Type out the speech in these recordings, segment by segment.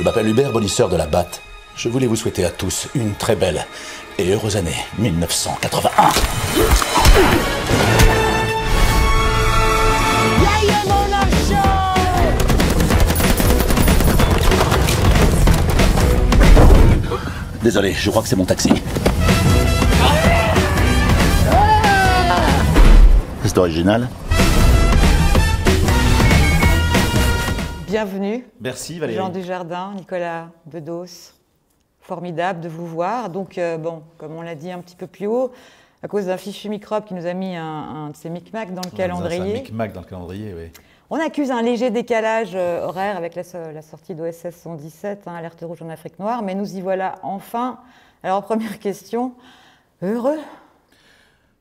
Je m'appelle Hubert Bonisseur de la Batte. Je voulais vous souhaiter à tous une très belle et heureuse année 1981. Désolé, je crois que c'est mon taxi. C'est original Bienvenue. Merci Valérie. Jean Dujardin, Nicolas Bedos. Formidable de vous voir. Donc, euh, bon, comme on l'a dit un petit peu plus haut, à cause d'un fichu microbe qui nous a mis un, de ces micmacs dans le calendrier. Un micmac dans le calendrier, oui. On accuse un léger décalage euh, horaire avec la, sortie d'OSS 117, hein, alerte rouge en Afrique noire, mais nous y voilà enfin. Alors, première question, heureux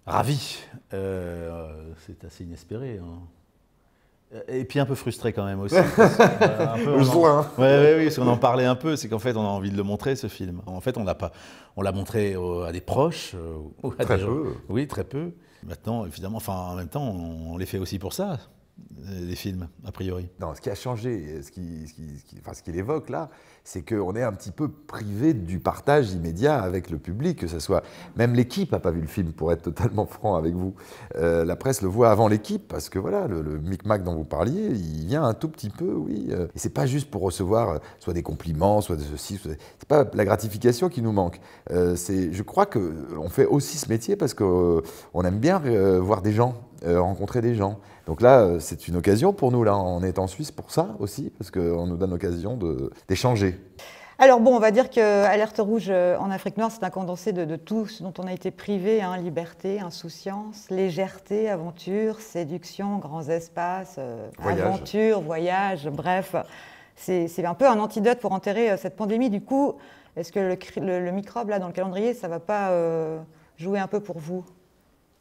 Ravi. Euh, c'est assez inespéré. Hein. Euh, et puis un peu frustré quand même aussi. Euh, Je hein. Oui, oui, parce qu'on en parlait un peu, c'est qu'en fait on a envie de le montrer ce film. En fait on l'a pas, on l'a montré à des proches. Euh, très peu. Oui, très peu. Maintenant, évidemment, enfin en même temps on, on les fait aussi pour ça les films, a priori. Non, ce qui a changé, ce qu'il ce évoque là, c'est qu'on est un petit peu privé du partage immédiat avec le public, que ce soit. Même l'équipe n'a pas vu le film, pour être totalement franc avec vous. Euh, la presse le voit avant l'équipe, parce que voilà, le, micmac dont vous parliez, il vient un tout petit peu, oui. Euh, et c'est pas juste pour recevoir euh, soit des compliments, soit de ceci, ce c'est pas la gratification qui nous manque. Euh, je crois qu'on fait aussi ce métier parce qu'on aime bien voir des gens euh, rencontrer des gens. Donc là, euh, c'est une occasion pour nous. Là, on est en Suisse pour ça aussi, parce qu'on nous donne l'occasion d'échanger. Alors bon, on va dire que Alerte rouge euh, en Afrique noire, c'est un condensé de, tout ce dont on a été privé hein, liberté, insouciance, légèreté, aventure, séduction, grands espaces, aventure, voyage, bref. C'est un peu un antidote pour enterrer cette pandémie. Du coup, est-ce que le, microbe là dans le calendrier, ça ne va pas jouer un peu pour vous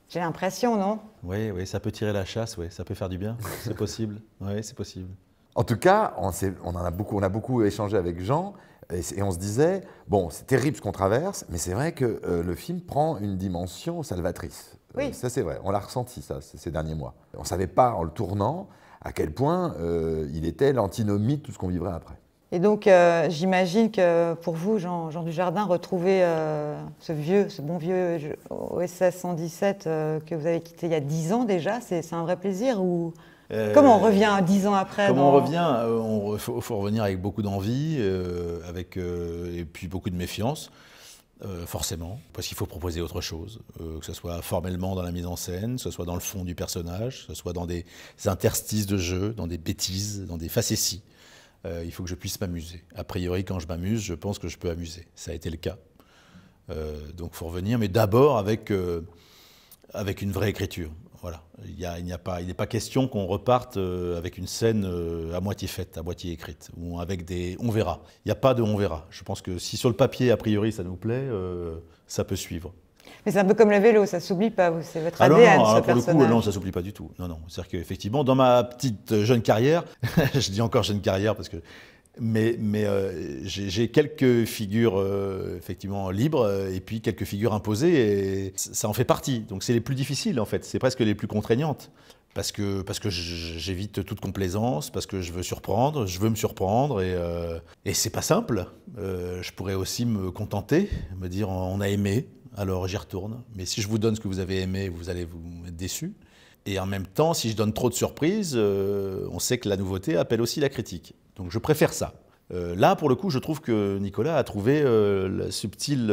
j'ai l'impression, non Oui, oui, ça peut tirer la chasse, oui, ça peut faire du bien, c'est possible. Oui, c'est possible. En tout cas, on, en a beaucoup, on a beaucoup échangé avec Jean et, on se disait, bon, c'est terrible ce qu'on traverse, mais c'est vrai que euh, le film prend une dimension salvatrice. Euh, oui. ça, c'est vrai, on l'a ressenti, ça, ces derniers mois. On ne savait pas, en le tournant, à quel point euh, il était l'antinomie de tout ce qu'on vivrait après. Et donc, euh, j'imagine que pour vous, Jean, Jean Dujardin, retrouver euh, ce vieux, ce bon vieux OSS 117 euh, que vous avez quitté il y a dix ans déjà, c'est un vrai plaisir ou... Comment on revient dix ans après Comment on revient Il faut, revenir avec beaucoup d'envie avec et puis beaucoup de méfiance. forcément, parce qu'il faut proposer autre chose, que ce soit formellement dans la mise en scène, que ce soit dans le fond du personnage, que ce soit dans des interstices de jeu, dans des bêtises, dans des facéties. Euh, il faut que je puisse m'amuser. A priori, quand je m'amuse, je pense que je peux amuser. Ça a été le cas. Euh, donc il faut revenir, mais d'abord avec, euh, avec une vraie écriture. Voilà. Il n'est a pas, il pas question qu'on reparte avec une scène à moitié faite, à moitié écrite, ou avec des on verra. Il n'y a pas de on verra. Je pense que si sur le papier, a priori, ça nous plaît, ça peut suivre. Mais c'est un peu comme le vélo, ça s'oublie pas, c'est votre ADN. Ah ce alors ah, pour le coup, non, ça s'oublie pas du tout. Non, non. C'est-à-dire qu'effectivement, dans ma petite euh, jeune carrière, je dis encore jeune carrière parce que. Mais, mais euh, j'ai quelques figures euh, effectivement libres et puis quelques figures imposées et ça en fait partie. Donc c'est les plus difficiles en fait, c'est presque les plus contraignantes parce que, parce que j'évite toute complaisance, parce que je veux surprendre, je veux me surprendre, et, ce et c'est pas simple. je pourrais aussi me contenter, me dire on a aimé, alors j'y retourne. Mais si je vous donne ce que vous avez aimé, vous allez vous mettre déçu. Et en même temps, si je donne trop de surprises, euh, on sait que la nouveauté appelle aussi la critique. Donc je préfère ça. Euh, là, pour le coup, je trouve que Nicolas a trouvé euh, la subtile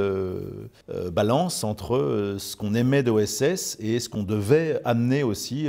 balance entre ce qu'on aimait d'OSS et ce qu'on devait amener aussi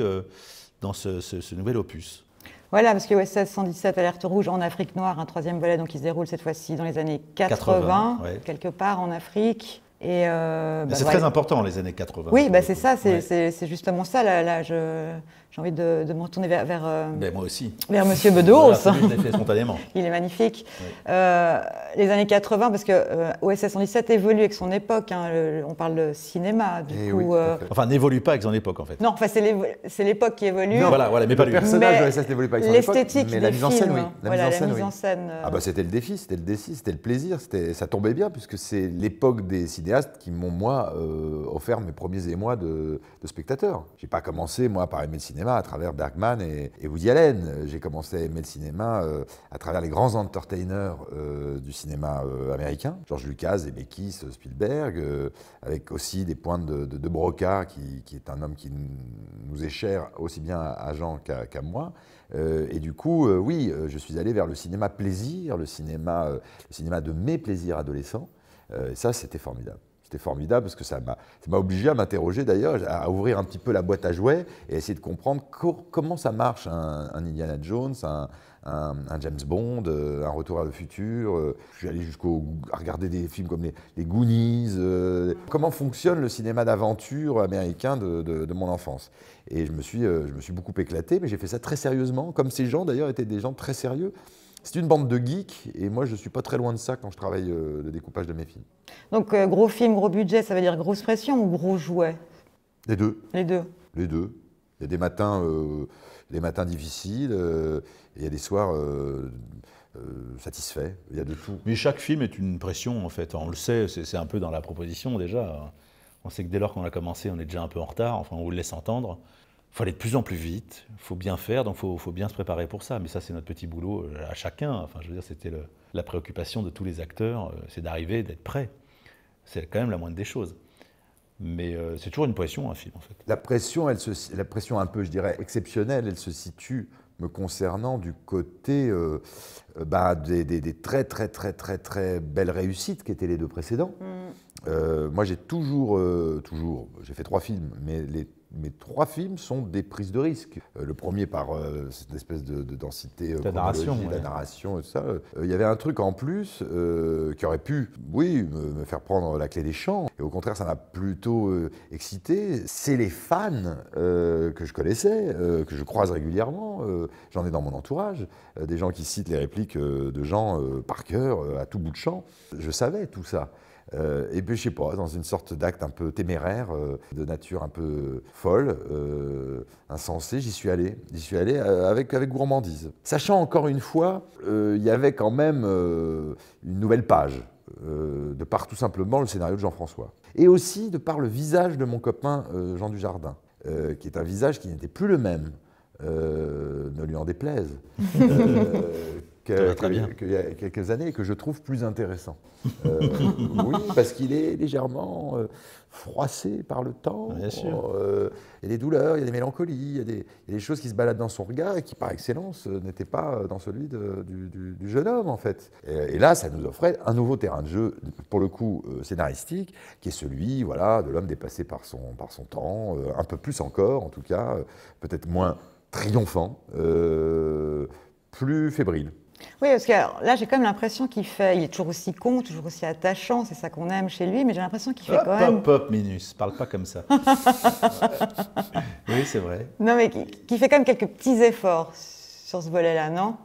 dans ce, nouvel opus. Voilà, parce que OSS 117 Alerte Rouge en Afrique noire, un troisième volet donc, qui se déroule cette fois-ci dans les années 80, quelque part en Afrique. Et euh, bah, c'est très important les années 80. Oui, bah, c'est ça, c'est justement ça. Là, là je, j'ai envie de, me retourner vers, euh, ben, moi aussi. vers Monsieur Bedos. spontanément. Il est magnifique. Euh, les années 80, parce que euh, OSS 117 évolue avec son époque. Hein. on parle de cinéma, du eh coup. Enfin, n'évolue pas avec son époque, en fait. Non, enfin, c'est l'époque qui évolue. Non, voilà, mais pas le lui. personnage mais OSS n'évolue pas avec son époque. L'esthétique, la mise en scène, oui. La mise en scène, Ah bah, c'était le défi, c'était le défi, c'était le plaisir, ça tombait bien puisque c'est l'époque des cinéastes qui m'ont moi offert mes premiers émois de, de spectateur. J'ai pas commencé moi par aimer le cinéma à travers Bergman et, Woody Allen. J'ai commencé à aimer le cinéma euh, à travers les grands entertainers euh, du cinéma euh, américain, George Lucas, Zemeckis, Spielberg, avec aussi des pointes de, Broca, qui, est un homme qui nous est cher aussi bien à Jean qu'à moi. et du coup, oui, je suis allé vers le cinéma plaisir, le cinéma, le cinéma de mes plaisirs adolescents. et ça, c'était formidable. C'était formidable parce que ça m'a obligé à m'interroger d'ailleurs, à ouvrir un petit peu la boîte à jouets et essayer de comprendre comment ça marche un, Indiana Jones, un, James Bond, euh, un Retour à le futur. Euh, je suis allé jusqu'au regarder des films comme les, Goonies. Euh, comment fonctionne le cinéma d'aventure américain de, mon enfance Et je me suis beaucoup éclaté, mais j'ai fait ça très sérieusement, comme ces gens d'ailleurs étaient des gens très sérieux. C'est une bande de geeks et moi je suis pas très loin de ça quand je travaille euh, le découpage de mes films. Donc euh, gros film, gros budget, ça veut dire grosse pression ou gros jouet Les deux. Les deux. Les deux. Il y a des matins, euh, matins difficiles et il y a des soirs satisfaits. Il y a de tout. Mais chaque film est une pression en fait. On le sait, c'est un peu dans la proposition déjà. On sait que dès lors qu'on a commencé, on est déjà un peu en retard. Enfin, on vous le laisse entendre. Il faut aller de plus en plus vite, il faut bien faire, donc il faut, bien se préparer pour ça. Mais ça, c'est notre petit boulot euh, à chacun. Enfin, je veux dire, c'était la préoccupation de tous les acteurs, euh, c'est d'arriver, d'être prêt. C'est quand même la moindre des choses. Mais euh, c'est toujours une pression, un film, en fait. La pression, elle se, la pression un peu, je dirais, exceptionnelle, elle se situe, me concernant, du côté bah, des, des, très, très, très, très, très belles réussites qui étaient les deux précédents. Mm. moi, j'ai toujours, toujours, j'ai fait trois films, mais les mes trois films sont des prises de risque. Euh, le premier par euh, cette espèce de, densité, euh, la narration, ça. Il y avait un truc en plus qui aurait pu, oui, me, faire prendre la clé des champs. Et au contraire, ça m'a plutôt excité. C'est les fans que je connaissais, que je croise régulièrement. J'en ai dans mon entourage, des gens qui citent les répliques de gens par cœur, à tout bout de champ. Je savais tout ça. Euh, et puis, je sais pas, dans une sorte d'acte un peu téméraire, euh, de nature un peu folle, euh, insensée, j'y suis allé. J'y suis allé euh, avec, avec gourmandise. Sachant encore une fois, il y avait quand même une nouvelle page, de par tout simplement le scénario de Jean-François. Et aussi de par le visage de mon copain Jean Dujardin, qui est un visage qui n'était plus le même. ne lui en déplaise, que, qu'il y a quelques années et que je trouve plus intéressant. Euh, oui, parce qu'il est légèrement euh, froissé par le temps. Bien sûr. Euh, il y a des douleurs, il y a des mélancolies, il y a des, choses qui se baladent dans son regard et qui, par excellence, n'étaient pas dans celui du, jeune homme, en fait. Et, et, là, ça nous offrait un nouveau terrain de jeu, pour le coup, scénaristique, qui est celui voilà, de l'homme dépassé par son, par son temps, un peu plus encore, en tout cas, peut-être moins triomphant, plus fébrile. Oui, parce que là, j'ai quand même l'impression qu'il fait. Il est toujours aussi con, toujours aussi attachant, c'est ça qu'on aime chez lui, mais j'ai l'impression qu'il fait quand même. Minus, parle pas comme ça. oui, c'est vrai. Non, mais qui, fait quand même quelques petits efforts sur ce volet-là, non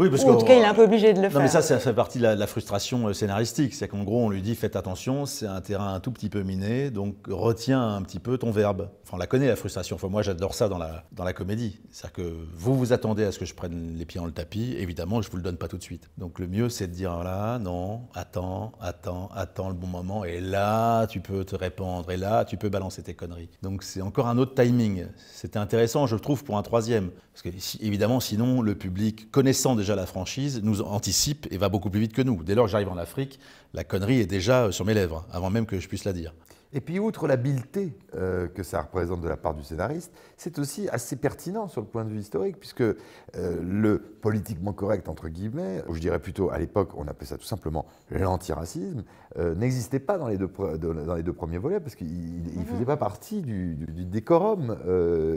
oui, parce Ou, en tout cas, il est un peu obligé de le faire. Non, mais ça, ça fait partie de la, frustration euh, scénaristique. C'est qu'en gros, on lui dit faites attention, c'est un terrain un tout petit peu miné, donc retiens un petit peu ton verbe. Enfin, on la connaît, la frustration. Enfin, moi, j'adore ça dans la, dans la comédie. C'est-à-dire que vous vous attendez à ce que je prenne les pieds dans le tapis. Évidemment, je ne vous le donne pas tout de suite. Donc, le mieux, c'est de dire là, non, attends, attends, attends le bon moment. Et là, tu peux te répandre. Et là, tu peux balancer tes conneries. Donc, c'est encore un autre timing. C'était intéressant, je le trouve, pour un troisième. Parce que, évidemment, sinon, le public, connaissant déjà la franchise, nous anticipe et va beaucoup plus vite que nous. Dès lors que j'arrive en Afrique, la connerie est déjà euh, sur mes lèvres, hein, avant même que je puisse la dire. Et puis, outre l'habileté euh, que ça représente de la part du scénariste, c'est aussi assez pertinent sur le point de vue historique, puisque euh, le politiquement correct, entre guillemets, ou je dirais plutôt à l'époque, on appelait ça tout simplement l'antiracisme, euh, n'existait pas dans les, deux, dans les, deux, premiers volets, parce qu'il ne mhm. faisait pas partie du, du décorum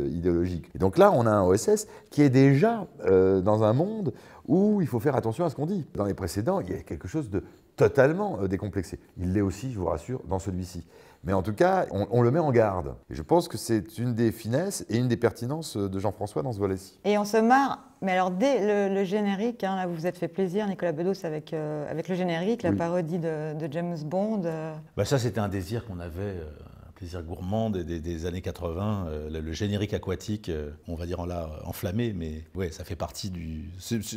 idéologique. Et donc là, on a un OSS qui est déjà dans un monde où il faut faire attention à ce qu'on dit. Dans les précédents, il y a quelque chose de totalement décomplexé. Il l'est aussi, je vous rassure, dans celui-ci. Mais en tout cas, on, le met en garde. Et je pense que c'est une des finesses et une des pertinences de Jean-François dans ce volet-ci. Et on se marre. Mais alors, dès le, générique, hein, là, vous vous êtes fait plaisir, Nicolas Bedos, avec, euh, avec le générique, la parodie de, James Bond. Euh. Bah ça, c'était un désir qu'on avait. Euh, plaisir gourmand des, années 80, euh, le, générique aquatique, euh, on va dire en là euh, enflammé, mais ouais, ça fait partie du.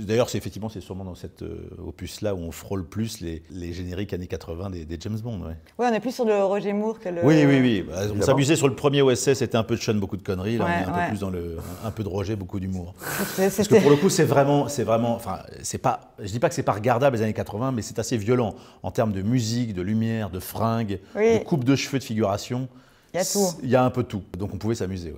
D'ailleurs, c'est effectivement, c'est sûrement dans cet opus-là où on frôle plus les, les génériques années 80 des, James Bond. Oui, on est plus sur le Roger Moore que le. Oui, oui, oui. Bah, on s'amusait sur le premier OSS, c'était un peu de Sean, beaucoup de conneries. Là, on est un peu plus dans le, un peu de Roger, beaucoup d'humour. Parce que pour le coup, c'est vraiment, c'est vraiment, enfin, c'est pas, je dis pas que c'est pas regardable les années 80, mais c'est assez violent en termes de musique, de lumière, de fringues, de coupe de cheveux, de figuration. Il y a un peu tout. Donc on pouvait s'amuser,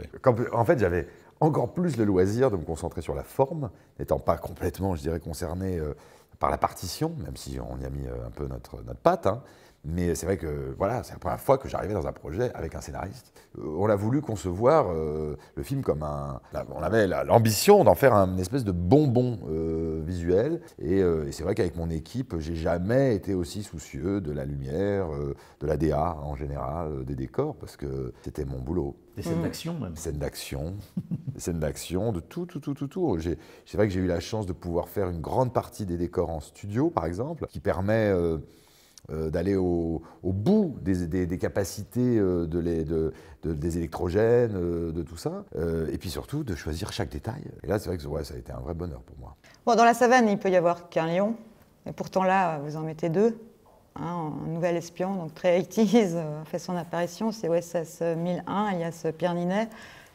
en fait, j'avais encore plus le loisir de me concentrer sur la forme, n'étant pas complètement, je dirais, concerné euh, par la partition, même si on y a mis euh, un peu notre, notre patte. Hein. Mais c'est vrai que voilà, c'est la première fois que j'arrivais dans un projet avec un scénariste. On a voulu concevoir euh, le film comme un. On avait l'ambition d'en faire un, une espèce de bonbon euh, visuel. Euh, et, c'est vrai qu'avec mon équipe, j'ai jamais été aussi soucieux de la lumière, de la DA en général, des décors, parce que c'était mon boulot. Des scènes mmh. d'action même. Scènes d'action, scènes d'action, de tout, tout, tout, tout, tout. C'est vrai que j'ai eu la chance de pouvoir faire une grande partie des décors en studio, par exemple, qui permet euh, d'aller au, bout des, capacités euh, des électrogènes, euh, de tout ça, et puis surtout de choisir chaque détail. Et là, c'est vrai que ça a été un vrai bonheur pour moi. Bon, dans la savane, il peut y avoir qu'un lion, et pourtant là, vous en mettez deux. Hein, un nouvel espion, donc Trey fait son apparition, c'est OSS 1001, alias Pierre Ninet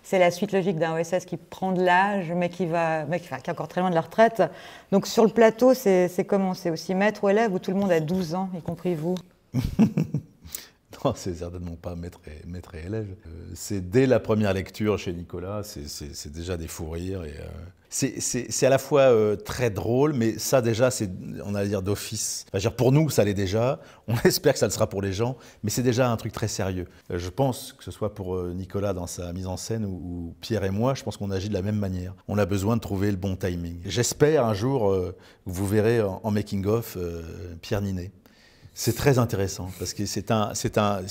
c'est la suite logique d'un OSS qui prend de l'âge, mais qui va, qui, encore très loin de la retraite. Donc sur le plateau, c'est comment C'est aussi maître ou élève où tout le monde a 12 ans, y compris vous Non, c'est certainement pas maître et, maître élève. Euh, c'est dès la première lecture chez Nicolas, c'est déjà des fous rires. Et, euh, c'est à la fois euh, très drôle, mais ça déjà, c'est, on allait dire d'office. pour nous, ça l'est déjà. On espère que ça le sera pour les gens, mais c'est déjà un truc très sérieux. je pense que ce soit pour Nicolas dans sa mise en scène ou, Pierre et moi, je pense qu'on agit de la même manière. On a besoin de trouver le bon timing. J'espère un jour, vous verrez en, en making of Pierre Ninet. C'est très intéressant parce que c'est un, c'est un,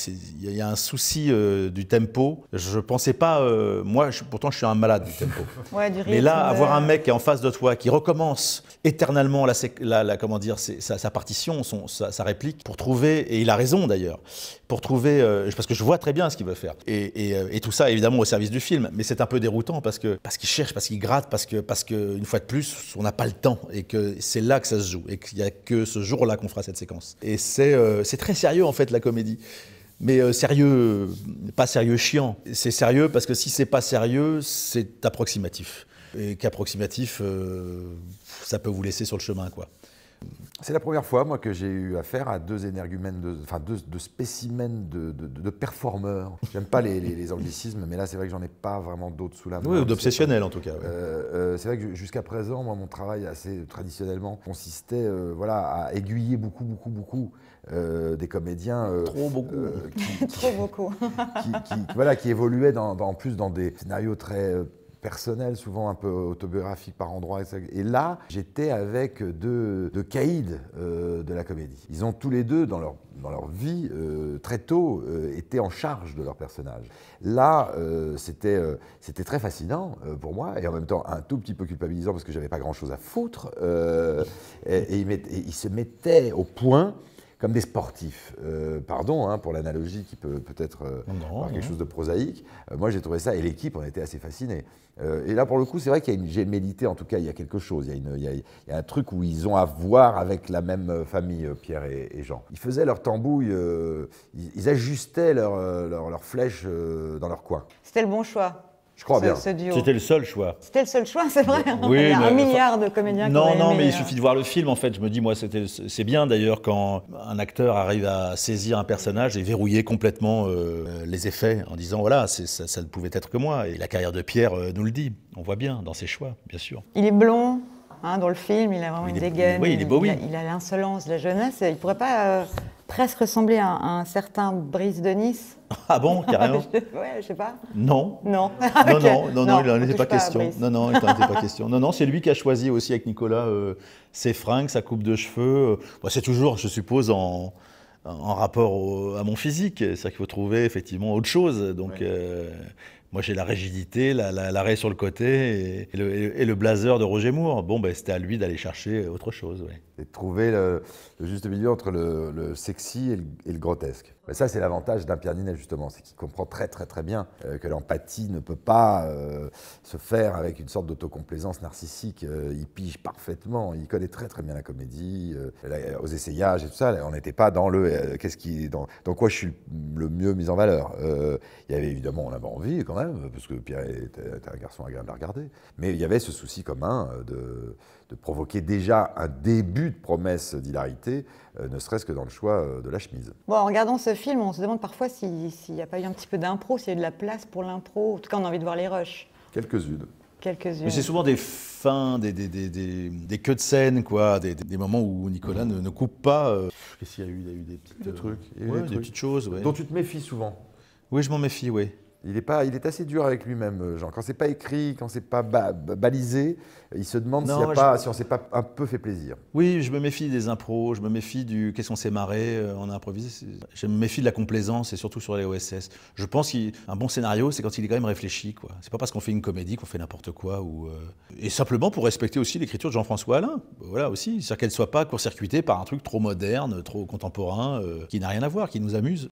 il y a un souci euh, du tempo. Je pensais pas, euh, moi, je, pourtant je suis un malade du tempo. Mais là, avoir euh, un mec qui est en face de toi qui recommence éternellement la, comment dire, sa, sa, partition, son, sa, réplique pour trouver, et il a raison d'ailleurs, pour trouver, parce que je vois très bien ce qu'il veut faire. Et, et, tout ça évidemment au service du film. Mais c'est un peu déroutant parce que parce qu'il cherche, parce qu'il gratte, parce que parce que une fois de plus, on n'a pas le temps et que c'est là que ça se joue et qu'il n'y a que ce jour-là qu'on fera cette séquence. Et euh, c'est très sérieux en fait la comédie. Mais euh, sérieux, pas sérieux chiant. C'est sérieux parce que si c'est pas sérieux, c'est approximatif. Et qu'approximatif, euh, ça peut vous laisser sur le chemin quoi. C'est la première fois, moi, que j'ai eu affaire à deux énergumènes, de, enfin deux, spécimens de, performeurs. J'aime pas les, anglicismes, mais là, c'est vrai que j'en ai pas vraiment d'autres sous la main. Oui, ou d'obsessionnels en tout cas. Euh, euh, c'est vrai que jusqu'à présent, mon travail assez traditionnellement consistait, euh, voilà, à aiguiller beaucoup, beaucoup, beaucoup des comédiens. Trop beaucoup. Trop beaucoup. qui, voilà, qui évoluaient dans, en plus dans des scénarios très personnel, souvent un peu autobiographique par endroits. Et là, j'étais avec deux, deux caïds euh, de la comédie. Ils ont tous les deux, dans leur, dans leur vie, euh, très tôt, euh, été en charge de leur personnage. Là, c'était c'était très fascinant pour moi, et en même temps un tout petit peu culpabilisant parce que j'avais pas grand-chose à foutre. et, ils il se mettaient au point comme des sportifs. Euh, pardon hein, pour l'analogie qui peut peut-être euh, avoir quelque chose de prosaïque. Euh, moi, j'ai trouvé ça, et l'équipe en était assez fascinée. et là, pour le coup, c'est vrai qu'il y a une gémellité, en tout cas, il y a quelque chose. Il y a, un truc où ils ont à voir avec la même famille, Pierre et, Jean. Ils faisaient leur tambouille, ils, ajustaient leurs leur, flèches dans leur coin. C'était le bon choix. Je crois bien. C'était le seul choix. C'était le seul choix, c'est vrai. Il y a un milliard de comédiens. Non, non, mais il euh. suffit de voir le film. En fait, je me dis, moi, c'est bien d'ailleurs quand un acteur arrive à saisir un personnage et verrouiller complètement euh, les effets en disant, voilà, ça, ça, ne pouvait être que moi. Et la carrière de Pierre euh, nous le dit. On voit bien dans ses choix, bien sûr. Il est blond. Hein, dans le film, il a vraiment une dégaine. Oui, il est beau, oui. Il a l'insolence la jeunesse. Il pourrait pas presque ressembler à, un certain Brice de Nice. Ah bon, carrément Ouais, je sais pas. Non. Non. non, non, non, non, il n'en était pas question. Non, non, il pas question. Non, non, c'est lui qui a choisi aussi avec Nicolas euh, ses fringues, sa coupe de cheveux. Euh, bah, c'est toujours, je suppose, en, rapport à mon physique. C'est-à-dire qu'il faut trouver effectivement autre chose. Donc. Euh, moi, j'ai la rigidité, l'arrêt sur le côté et, le, blazer de Roger Moore. Bon, ben, c'était à lui d'aller chercher autre chose. Et trouver le, juste milieu entre le, sexy et le, grotesque. Mais ça, c'est l'avantage d'un Pierre justement. C'est qu'il comprend très, très, très bien euh, que l'empathie ne peut pas euh, se faire avec une sorte d'autocomplaisance narcissique. Euh, il pige parfaitement. Il connaît très, très bien la comédie, aux essayages et tout ça. On n'était pas dans le. Qu'est-ce qui. Dans, dans, quoi je suis le mieux mis en valeur Il y avait évidemment, on avait envie parce que Pierre était, un garçon agréable à regarder. Mais il y avait ce souci commun euh, de, provoquer déjà un début de promesse d'hilarité, euh, ne serait-ce que dans le choix euh, de la chemise. Bon, en regardant ce film, on se demande parfois s'il n'y a pas eu un petit peu d'impro, s'il y a eu de la place pour l'impro. En tout cas, on a envie de voir les rushs. Quelques-unes. Mais c'est souvent des fins, des, des, queues de scène, quoi, des, moments où Nicolas mmh. ne, coupe pas. Qu'est-ce qu'il y a eu Il y a eu des, petites, trucs, des, petites choses. Dont tu te méfies souvent. Oui, je m'en méfie, oui. Il est, pas, il est assez dur avec lui-même, Jean. Euh, quand c'est pas écrit, quand c'est pas balisé, il se demande y a pas, si on s'est pas un peu fait plaisir. Oui, je me méfie des impros, je me méfie du qu'est-ce qu'on s'est marré, on euh, a improvisé. Je me méfie de la complaisance et surtout sur les OSS. Je pense qu'un bon scénario, c'est quand il est quand même réfléchi. quoi. C'est pas parce qu'on fait une comédie qu'on fait n'importe quoi. Ou, euh, Et simplement pour respecter aussi l'écriture de Jean-François Alain. Bah, voilà aussi. C'est-à-dire qu'elle soit pas court-circuitée par un truc trop moderne, trop contemporain, qui n'a rien à voir, qui nous amuse.